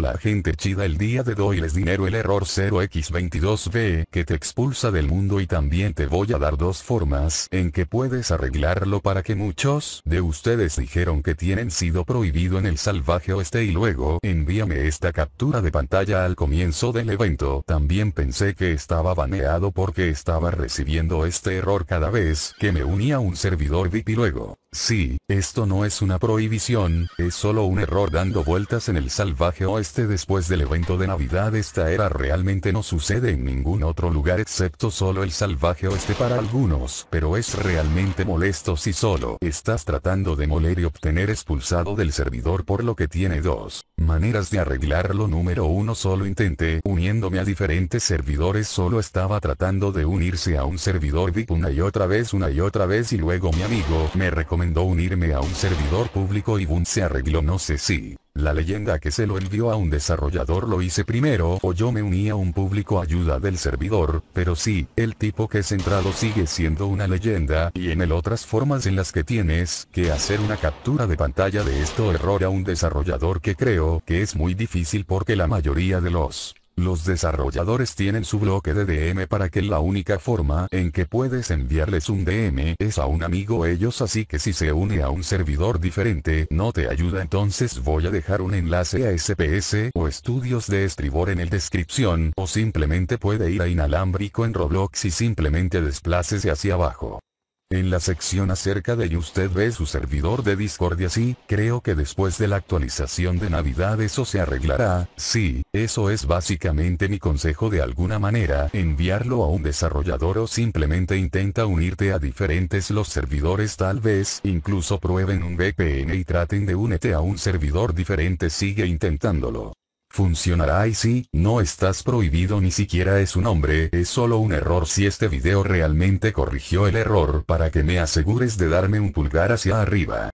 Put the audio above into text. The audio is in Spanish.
la gente chida el día de doyles les dinero el error 0x22b que te expulsa del mundo y también te voy a dar dos formas en que puedes arreglarlo para que muchos de ustedes dijeron que tienen sido prohibido en el salvaje oeste y luego envíame esta captura de pantalla al comienzo del evento también pensé que estaba baneado porque estaba recibiendo este error cada vez que me unía un servidor VIP y luego Sí, esto no es una prohibición, es solo un error dando vueltas en el salvaje oeste después del evento de Navidad. Esta era realmente no sucede en ningún otro lugar excepto solo el salvaje oeste para algunos, pero es realmente molesto si solo estás tratando de moler y obtener expulsado del servidor por lo que tiene dos maneras de arreglarlo. Número uno solo intenté uniéndome a diferentes servidores solo estaba tratando de unirse a un servidor VIP una y otra vez una y otra vez y luego mi amigo me recomendó unirme a un servidor público y boom se arregló no sé si. La leyenda que se lo envió a un desarrollador lo hice primero o yo me uní a un público ayuda del servidor, pero sí, el tipo que es entrado sigue siendo una leyenda y en el otras formas en las que tienes que hacer una captura de pantalla de esto error a un desarrollador que creo que es muy difícil porque la mayoría de los los desarrolladores tienen su bloque de DM para que la única forma en que puedes enviarles un DM es a un amigo ellos así que si se une a un servidor diferente no te ayuda entonces voy a dejar un enlace a SPS o estudios de estribor en el descripción o simplemente puede ir a inalámbrico en Roblox y simplemente desplaces hacia abajo. En la sección acerca de y usted ve su servidor de Discordia si, creo que después de la actualización de Navidad eso se arreglará, sí, eso es básicamente mi consejo de alguna manera, enviarlo a un desarrollador o simplemente intenta unirte a diferentes los servidores tal vez, incluso prueben un VPN y traten de únete a un servidor diferente sigue intentándolo funcionará y si, no estás prohibido ni siquiera es un hombre, es solo un error si este video realmente corrigió el error para que me asegures de darme un pulgar hacia arriba.